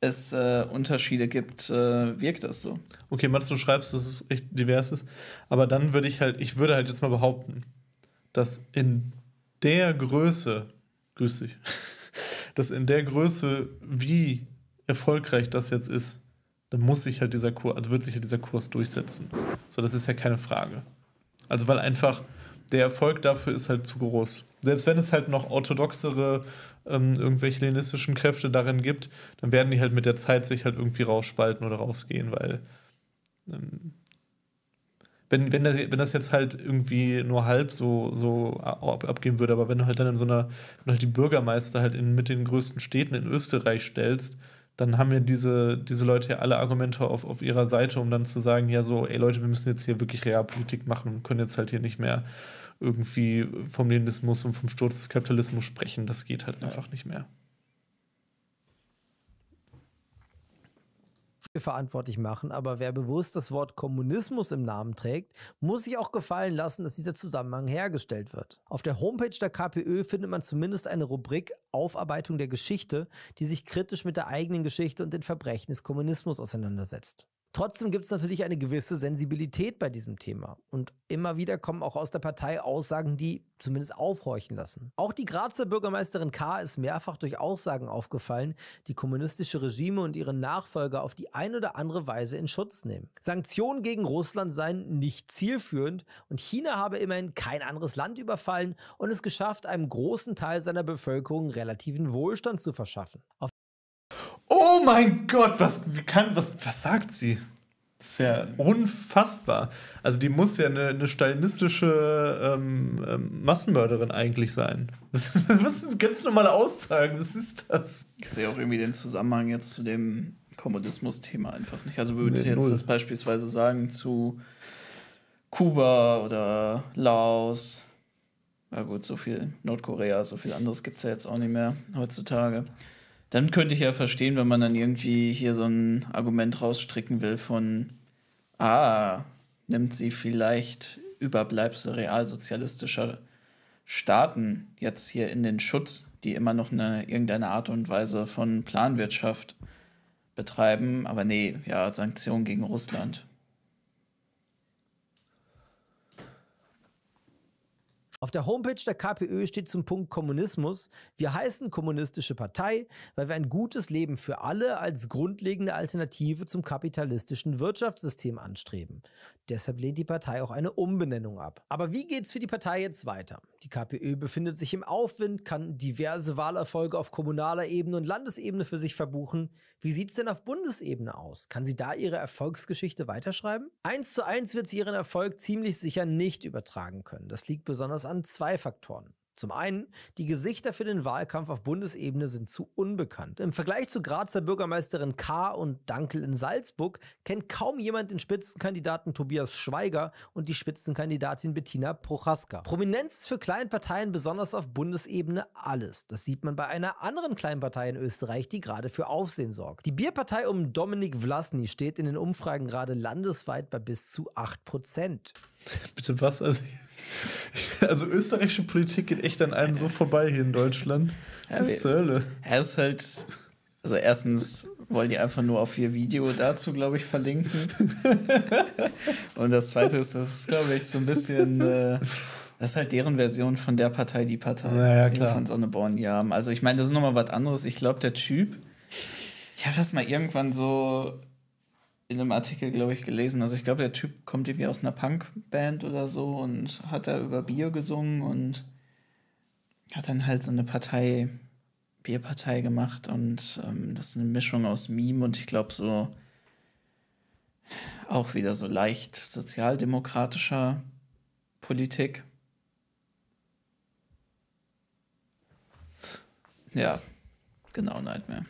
es äh, Unterschiede gibt, äh, wirkt das so. Okay, Mats, du schreibst, dass es echt divers ist. Aber dann würde ich halt, ich würde halt jetzt mal behaupten, dass in der Größe, grüß dich dass in der Größe, wie erfolgreich das jetzt ist, dann muss sich halt dieser Kurs, also wird sich halt dieser Kurs durchsetzen. So, das ist ja keine Frage. Also, weil einfach der Erfolg dafür ist halt zu groß. Selbst wenn es halt noch orthodoxere, ähm, irgendwelche hellenistischen Kräfte darin gibt, dann werden die halt mit der Zeit sich halt irgendwie rausspalten oder rausgehen, weil ähm, wenn, wenn, das, wenn das jetzt halt irgendwie nur halb so, so ab, abgeben würde, aber wenn du halt dann in so einer, wenn du halt die Bürgermeister halt in, mit den größten Städten in Österreich stellst, dann haben ja diese, diese Leute ja alle Argumente auf, auf ihrer Seite, um dann zu sagen, ja so, ey Leute, wir müssen jetzt hier wirklich Realpolitik machen und können jetzt halt hier nicht mehr irgendwie vom Leninismus und vom Sturz des Kapitalismus sprechen. Das geht halt ja. einfach nicht mehr. verantwortlich machen, aber wer bewusst das Wort Kommunismus im Namen trägt, muss sich auch gefallen lassen, dass dieser Zusammenhang hergestellt wird. Auf der Homepage der KPÖ findet man zumindest eine Rubrik Aufarbeitung der Geschichte, die sich kritisch mit der eigenen Geschichte und den Verbrechen des Kommunismus auseinandersetzt. Trotzdem gibt es natürlich eine gewisse Sensibilität bei diesem Thema. Und immer wieder kommen auch aus der Partei Aussagen, die zumindest aufhorchen lassen. Auch die Grazer Bürgermeisterin K. ist mehrfach durch Aussagen aufgefallen, die kommunistische Regime und ihre Nachfolger auf die eine oder andere Weise in Schutz nehmen. Sanktionen gegen Russland seien nicht zielführend und China habe immerhin kein anderes Land überfallen und es geschafft, einem großen Teil seiner Bevölkerung relativen Wohlstand zu verschaffen. Auf mein Gott, was, kann, was, was sagt sie? Das ist ja unfassbar. Also die muss ja eine, eine stalinistische ähm, ähm, Massenmörderin eigentlich sein. Was, was sind ganz normale Aussagen? Was ist das? Ich sehe auch irgendwie den Zusammenhang jetzt zu dem Kommunismus-Thema einfach nicht. Also würde nee, ich jetzt null. das beispielsweise sagen zu Kuba oder Laos. Na gut, so viel Nordkorea, so viel anderes gibt es ja jetzt auch nicht mehr heutzutage. Dann könnte ich ja verstehen, wenn man dann irgendwie hier so ein Argument rausstricken will von, ah, nimmt sie vielleicht Überbleibsel realsozialistischer Staaten jetzt hier in den Schutz, die immer noch eine irgendeine Art und Weise von Planwirtschaft betreiben. Aber nee, ja, Sanktionen gegen Russland. Auf der Homepage der KPÖ steht zum Punkt Kommunismus, wir heißen Kommunistische Partei, weil wir ein gutes Leben für alle als grundlegende Alternative zum kapitalistischen Wirtschaftssystem anstreben. Deshalb lehnt die Partei auch eine Umbenennung ab. Aber wie geht es für die Partei jetzt weiter? Die KPÖ befindet sich im Aufwind, kann diverse Wahlerfolge auf kommunaler Ebene und Landesebene für sich verbuchen. Wie sieht es denn auf Bundesebene aus? Kann sie da ihre Erfolgsgeschichte weiterschreiben? Eins zu eins wird sie ihren Erfolg ziemlich sicher nicht übertragen können. Das liegt besonders an zwei Faktoren. Zum einen, die Gesichter für den Wahlkampf auf Bundesebene sind zu unbekannt. Im Vergleich zu Grazer Bürgermeisterin K. und Dankel in Salzburg kennt kaum jemand den Spitzenkandidaten Tobias Schweiger und die Spitzenkandidatin Bettina Prochaska. Prominenz ist für Kleinparteien besonders auf Bundesebene alles. Das sieht man bei einer anderen Kleinpartei in Österreich, die gerade für Aufsehen sorgt. Die Bierpartei um Dominik Vlasny steht in den Umfragen gerade landesweit bei bis zu 8%. Bitte was? Also, also österreichische Politik geht echt an einem so vorbei hier in Deutschland. Ja, das ist zur Hölle. Er ist halt. Also, erstens wollen die einfach nur auf ihr Video dazu, glaube ich, verlinken. Und das zweite ist, das ist, glaube ich, so ein bisschen. Äh, das ist halt deren Version von der Partei, die Partei ja, ja, klar. von Sonneborn die haben. Also ich meine, das ist nochmal was anderes. Ich glaube, der Typ, ich habe das mal irgendwann so in einem Artikel, glaube ich, gelesen. Also ich glaube, der Typ kommt irgendwie aus einer Punkband oder so und hat da über Bier gesungen und hat dann halt so eine Partei, Bierpartei gemacht und ähm, das ist eine Mischung aus Meme und ich glaube so auch wieder so leicht sozialdemokratischer Politik. Ja, genau, Nightmare.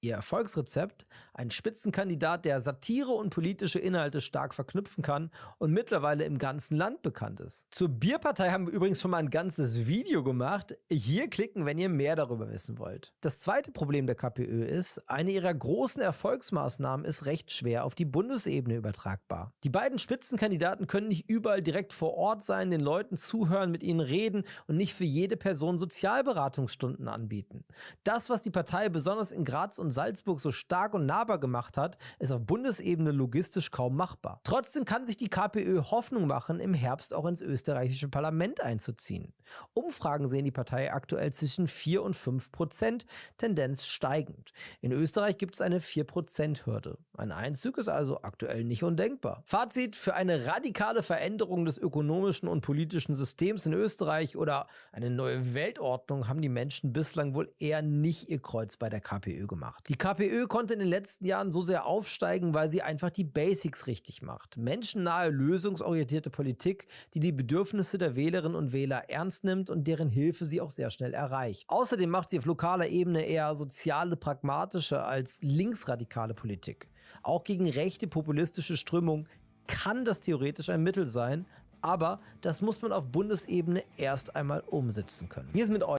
Ihr Erfolgsrezept ein Spitzenkandidat, der Satire und politische Inhalte stark verknüpfen kann und mittlerweile im ganzen Land bekannt ist. Zur Bierpartei haben wir übrigens schon mal ein ganzes Video gemacht. Hier klicken, wenn ihr mehr darüber wissen wollt. Das zweite Problem der KPÖ ist, eine ihrer großen Erfolgsmaßnahmen ist recht schwer auf die Bundesebene übertragbar. Die beiden Spitzenkandidaten können nicht überall direkt vor Ort sein, den Leuten zuhören, mit ihnen reden und nicht für jede Person Sozialberatungsstunden anbieten. Das, was die Partei besonders in Graz und Salzburg so stark und nah Haber gemacht hat, ist auf Bundesebene logistisch kaum machbar. Trotzdem kann sich die KPÖ Hoffnung machen, im Herbst auch ins österreichische Parlament einzuziehen. Umfragen sehen die Partei aktuell zwischen 4 und 5 Prozent, Tendenz steigend. In Österreich gibt es eine 4 Prozent Hürde. Ein Einzug ist also aktuell nicht undenkbar. Fazit für eine radikale Veränderung des ökonomischen und politischen Systems in Österreich oder eine neue Weltordnung haben die Menschen bislang wohl eher nicht ihr Kreuz bei der KPÖ gemacht. Die KPÖ konnte in den letzten letzten Jahren so sehr aufsteigen, weil sie einfach die Basics richtig macht. Menschennahe, lösungsorientierte Politik, die die Bedürfnisse der Wählerinnen und Wähler ernst nimmt und deren Hilfe sie auch sehr schnell erreicht. Außerdem macht sie auf lokaler Ebene eher soziale, pragmatische als linksradikale Politik. Auch gegen rechte populistische Strömungen kann das theoretisch ein Mittel sein, aber das muss man auf Bundesebene erst einmal umsetzen können. Wie ist mit euch?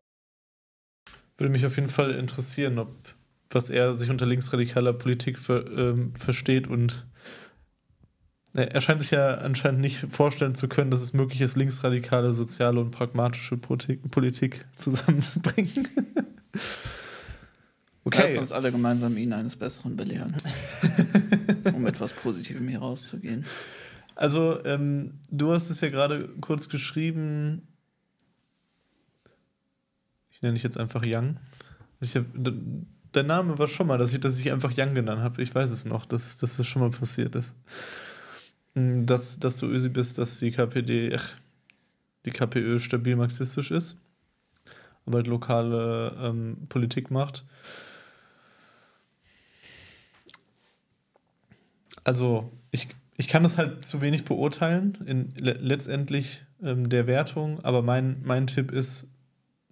Würde mich auf jeden Fall interessieren, ob was er sich unter linksradikaler Politik ver, ähm, versteht und äh, er scheint sich ja anscheinend nicht vorstellen zu können, dass es möglich ist, linksradikale, soziale und pragmatische Politik zusammenzubringen. Okay. Lasst uns alle gemeinsam ihn eines Besseren belehren, um etwas Positivem hier rauszugehen. Also, ähm, du hast es ja gerade kurz geschrieben. Ich nenne dich jetzt einfach Young. Ich habe der Name war schon mal, dass ich, dass ich einfach Young genannt habe. Ich weiß es noch, dass, dass das schon mal passiert ist. Mm, dass, dass du Ösi bist, dass die KPD, ach, die KPÖ stabil marxistisch ist, aber halt lokale ähm, Politik macht. Also, ich, ich kann das halt zu wenig beurteilen, in, le letztendlich ähm, der Wertung, aber mein, mein Tipp ist,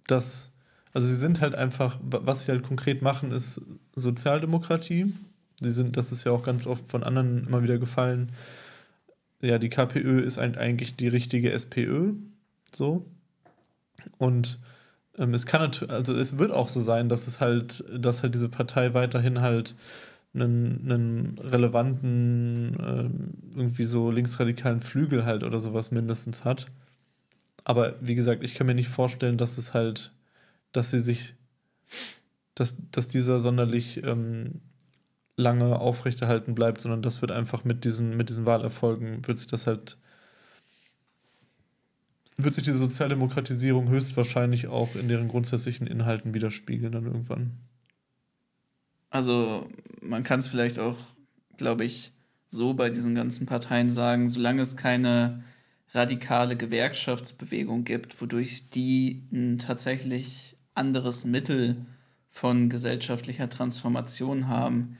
dass also sie sind halt einfach, was sie halt konkret machen, ist Sozialdemokratie. Sie sind, das ist ja auch ganz oft von anderen immer wieder gefallen. Ja, die KPÖ ist eigentlich die richtige SPÖ. So. Und ähm, es kann natürlich, also es wird auch so sein, dass es halt, dass halt diese Partei weiterhin halt einen, einen relevanten, äh, irgendwie so linksradikalen Flügel halt oder sowas mindestens hat. Aber wie gesagt, ich kann mir nicht vorstellen, dass es halt dass sie sich, dass, dass dieser sonderlich ähm, lange aufrechterhalten bleibt, sondern das wird einfach mit diesen, mit diesen Wahlerfolgen, wird sich das halt, wird sich diese Sozialdemokratisierung höchstwahrscheinlich auch in deren grundsätzlichen Inhalten widerspiegeln dann irgendwann. Also man kann es vielleicht auch, glaube ich, so bei diesen ganzen Parteien sagen, solange es keine radikale Gewerkschaftsbewegung gibt, wodurch die einen tatsächlich anderes Mittel von gesellschaftlicher Transformation haben,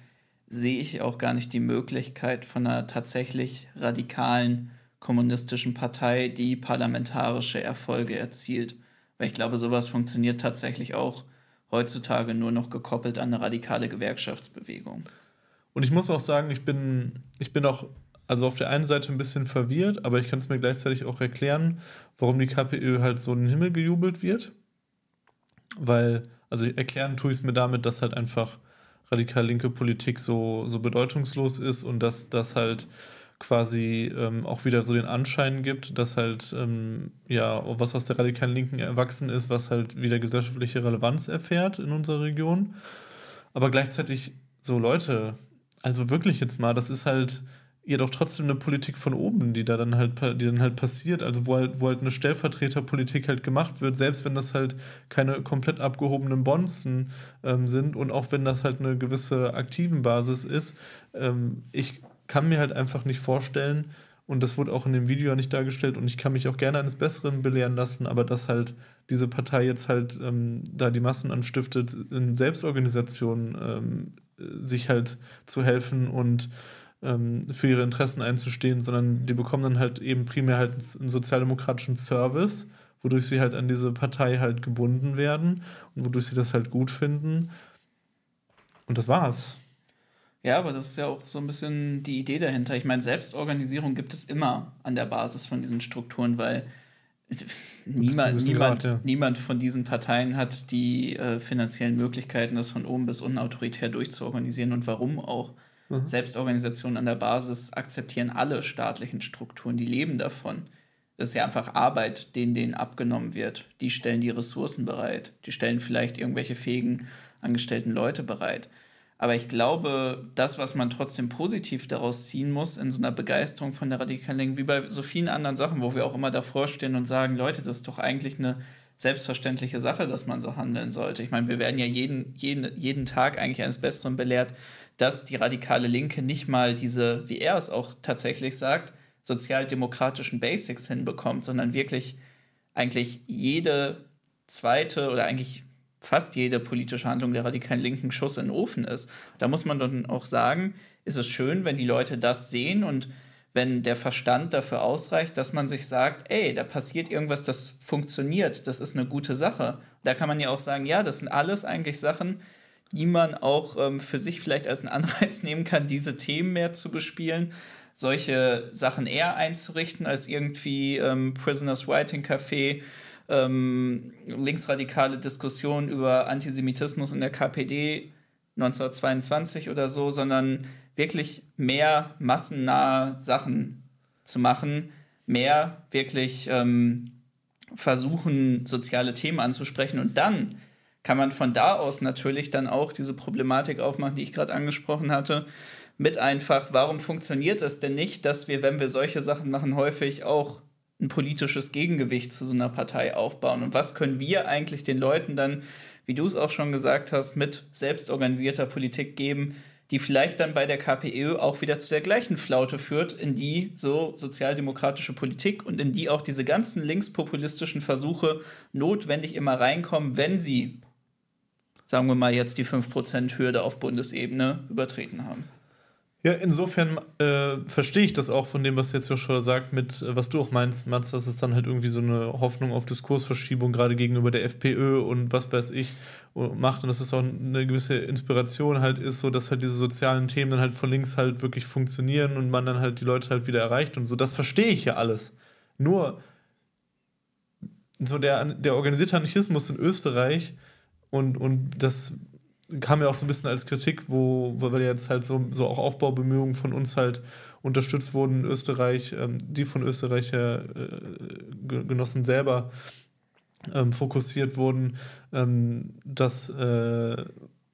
sehe ich auch gar nicht die Möglichkeit von einer tatsächlich radikalen kommunistischen Partei, die parlamentarische Erfolge erzielt. Weil ich glaube, sowas funktioniert tatsächlich auch heutzutage nur noch gekoppelt an eine radikale Gewerkschaftsbewegung. Und ich muss auch sagen, ich bin, ich bin auch also auf der einen Seite ein bisschen verwirrt, aber ich kann es mir gleichzeitig auch erklären, warum die KPÖ halt so in den Himmel gejubelt wird weil, also erklären tue ich es mir damit, dass halt einfach radikal linke Politik so, so bedeutungslos ist und dass das halt quasi ähm, auch wieder so den Anschein gibt, dass halt ähm, ja was aus der radikalen Linken erwachsen ist, was halt wieder gesellschaftliche Relevanz erfährt in unserer Region. Aber gleichzeitig so Leute, also wirklich jetzt mal, das ist halt jedoch trotzdem eine Politik von oben, die da dann halt, die dann halt passiert, also wo halt, wo halt eine Stellvertreterpolitik halt gemacht wird, selbst wenn das halt keine komplett abgehobenen Bonzen ähm, sind und auch wenn das halt eine gewisse aktiven Basis ist. Ähm, ich kann mir halt einfach nicht vorstellen, und das wurde auch in dem Video nicht dargestellt und ich kann mich auch gerne eines Besseren belehren lassen, aber dass halt diese Partei jetzt halt ähm, da die Massen anstiftet, in Selbstorganisationen ähm, sich halt zu helfen und ähm, für ihre Interessen einzustehen, sondern die bekommen dann halt eben primär halt einen sozialdemokratischen Service, wodurch sie halt an diese Partei halt gebunden werden und wodurch sie das halt gut finden. Und das war's. Ja, aber das ist ja auch so ein bisschen die Idee dahinter. Ich meine, Selbstorganisierung gibt es immer an der Basis von diesen Strukturen, weil niemand, niemand, grad, ja. niemand von diesen Parteien hat die äh, finanziellen Möglichkeiten, das von oben bis unten autoritär durchzuorganisieren und warum auch. Mhm. Selbstorganisation an der Basis akzeptieren alle staatlichen Strukturen, die leben davon. Das ist ja einfach Arbeit, denen denen abgenommen wird. Die stellen die Ressourcen bereit. Die stellen vielleicht irgendwelche fähigen, angestellten Leute bereit. Aber ich glaube, das, was man trotzdem positiv daraus ziehen muss, in so einer Begeisterung von der radikalen Linken, wie bei so vielen anderen Sachen, wo wir auch immer davor stehen und sagen, Leute, das ist doch eigentlich eine selbstverständliche Sache, dass man so handeln sollte. Ich meine, wir werden ja jeden, jeden, jeden Tag eigentlich eines Besseren belehrt, dass die radikale Linke nicht mal diese, wie er es auch tatsächlich sagt, sozialdemokratischen Basics hinbekommt, sondern wirklich eigentlich jede zweite oder eigentlich fast jede politische Handlung der radikalen Linken Schuss in den Ofen ist. Da muss man dann auch sagen, ist es schön, wenn die Leute das sehen und wenn der Verstand dafür ausreicht, dass man sich sagt, ey, da passiert irgendwas, das funktioniert, das ist eine gute Sache. Da kann man ja auch sagen, ja, das sind alles eigentlich Sachen, die man auch ähm, für sich vielleicht als einen Anreiz nehmen kann, diese Themen mehr zu bespielen, solche Sachen eher einzurichten als irgendwie ähm, Prisoners Writing Café, ähm, linksradikale Diskussionen über Antisemitismus in der KPD 1922 oder so, sondern wirklich mehr massennahe Sachen zu machen, mehr wirklich ähm, versuchen, soziale Themen anzusprechen und dann kann man von da aus natürlich dann auch diese Problematik aufmachen, die ich gerade angesprochen hatte, mit einfach, warum funktioniert es denn nicht, dass wir, wenn wir solche Sachen machen, häufig auch ein politisches Gegengewicht zu so einer Partei aufbauen? Und was können wir eigentlich den Leuten dann, wie du es auch schon gesagt hast, mit selbstorganisierter Politik geben, die vielleicht dann bei der KPÖ e auch wieder zu der gleichen Flaute führt, in die so sozialdemokratische Politik und in die auch diese ganzen linkspopulistischen Versuche notwendig immer reinkommen, wenn sie sagen wir mal, jetzt die 5%-Hürde auf Bundesebene übertreten haben. Ja, insofern äh, verstehe ich das auch von dem, was jetzt Joshua sagt, mit äh, was du auch meinst, Mats, dass es dann halt irgendwie so eine Hoffnung auf Diskursverschiebung gerade gegenüber der FPÖ und was weiß ich äh, macht und dass es auch eine gewisse Inspiration halt ist, so dass halt diese sozialen Themen dann halt von links halt wirklich funktionieren und man dann halt die Leute halt wieder erreicht und so. Das verstehe ich ja alles. Nur so der, der organisierte Anarchismus in Österreich und, und das kam ja auch so ein bisschen als Kritik, wo, weil jetzt halt so, so auch Aufbaubemühungen von uns halt unterstützt wurden in Österreich, ähm, die von Österreicher äh, Genossen selber ähm, fokussiert wurden, ähm, dass, äh,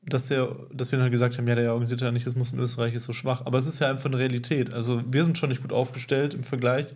dass, der, dass wir dann halt gesagt haben, ja, der organisiert ja nicht, das muss in Österreich ist so schwach. Aber es ist ja einfach eine Realität. Also wir sind schon nicht gut aufgestellt im Vergleich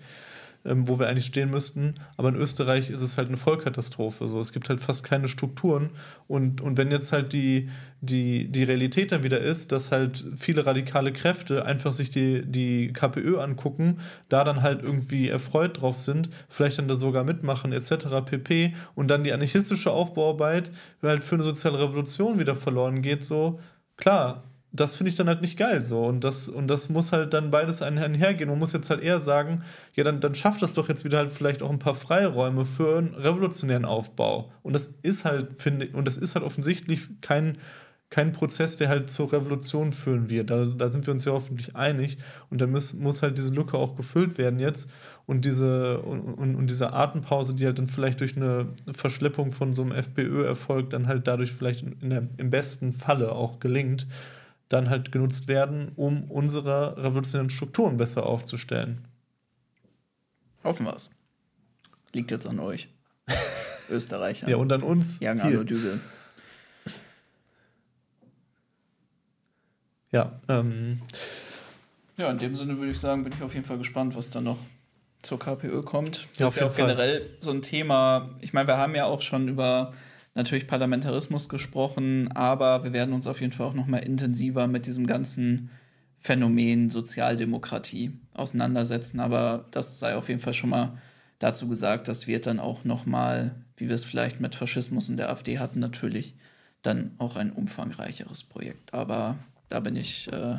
ähm, wo wir eigentlich stehen müssten. Aber in Österreich ist es halt eine Vollkatastrophe. So. Es gibt halt fast keine Strukturen. Und, und wenn jetzt halt die, die, die Realität dann wieder ist, dass halt viele radikale Kräfte einfach sich die, die KPÖ angucken, da dann halt irgendwie erfreut drauf sind, vielleicht dann da sogar mitmachen etc. pp. Und dann die anarchistische Aufbauarbeit halt für eine soziale Revolution wieder verloren geht, so klar, das finde ich dann halt nicht geil so. Und das, und das muss halt dann beides einhergehen. Man muss jetzt halt eher sagen, ja, dann, dann schafft das doch jetzt wieder halt vielleicht auch ein paar Freiräume für einen revolutionären Aufbau. Und das ist halt, finde und das ist halt offensichtlich kein, kein Prozess, der halt zur Revolution führen wird. Da, da sind wir uns ja hoffentlich einig. Und da muss, muss halt diese Lücke auch gefüllt werden jetzt. Und diese, und, und, und diese Atempause, die halt dann vielleicht durch eine Verschleppung von so einem fpö erfolgt, dann halt dadurch vielleicht in der, im besten Falle auch gelingt dann halt genutzt werden, um unsere revolutionären Strukturen besser aufzustellen. Hoffen wir es. Liegt jetzt an euch. Österreicher. Ja, und an uns. Jan Arno Dübel. Ja, ähm. Ja, in dem Sinne würde ich sagen, bin ich auf jeden Fall gespannt, was da noch zur KPÖ kommt. Das ja, ist ja auch generell so ein Thema. Ich meine, wir haben ja auch schon über natürlich Parlamentarismus gesprochen, aber wir werden uns auf jeden Fall auch noch mal intensiver mit diesem ganzen Phänomen Sozialdemokratie auseinandersetzen. Aber das sei auf jeden Fall schon mal dazu gesagt, das wird dann auch noch mal, wie wir es vielleicht mit Faschismus und der AfD hatten, natürlich dann auch ein umfangreicheres Projekt. Aber da bin ich äh,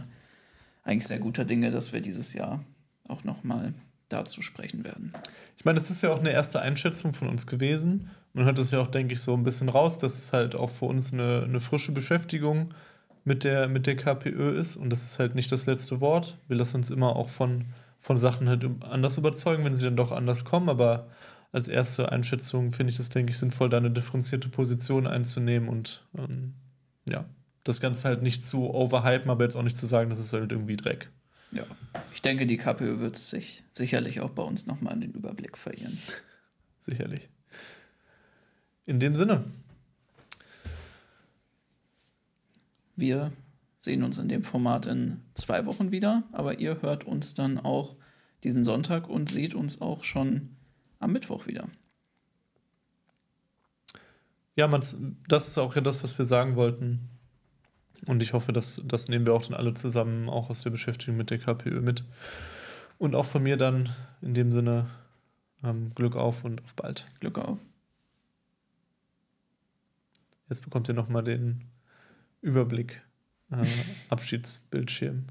eigentlich sehr guter Dinge, dass wir dieses Jahr auch noch mal dazu sprechen werden. Ich meine, das ist ja auch eine erste Einschätzung von uns gewesen. Man hört es ja auch, denke ich, so ein bisschen raus, dass es halt auch für uns eine, eine frische Beschäftigung mit der, mit der KPÖ ist. Und das ist halt nicht das letzte Wort. Wir lassen uns immer auch von, von Sachen halt anders überzeugen, wenn sie dann doch anders kommen. Aber als erste Einschätzung finde ich das, denke ich, sinnvoll, da eine differenzierte Position einzunehmen und ähm, ja, das Ganze halt nicht zu overhypen, aber jetzt auch nicht zu sagen, das ist halt irgendwie Dreck. Ja. Ich denke, die KPÖ wird sich sicherlich auch bei uns nochmal in den Überblick verirren. sicherlich. In dem Sinne. Wir sehen uns in dem Format in zwei Wochen wieder, aber ihr hört uns dann auch diesen Sonntag und seht uns auch schon am Mittwoch wieder. Ja, das ist auch ja das, was wir sagen wollten. Und ich hoffe, dass das nehmen wir auch dann alle zusammen, auch aus der Beschäftigung mit der KPÖ mit. Und auch von mir dann in dem Sinne ähm, Glück auf und auf bald. Glück auf. Jetzt bekommt ihr nochmal den Überblick. Äh, Abschiedsbildschirm.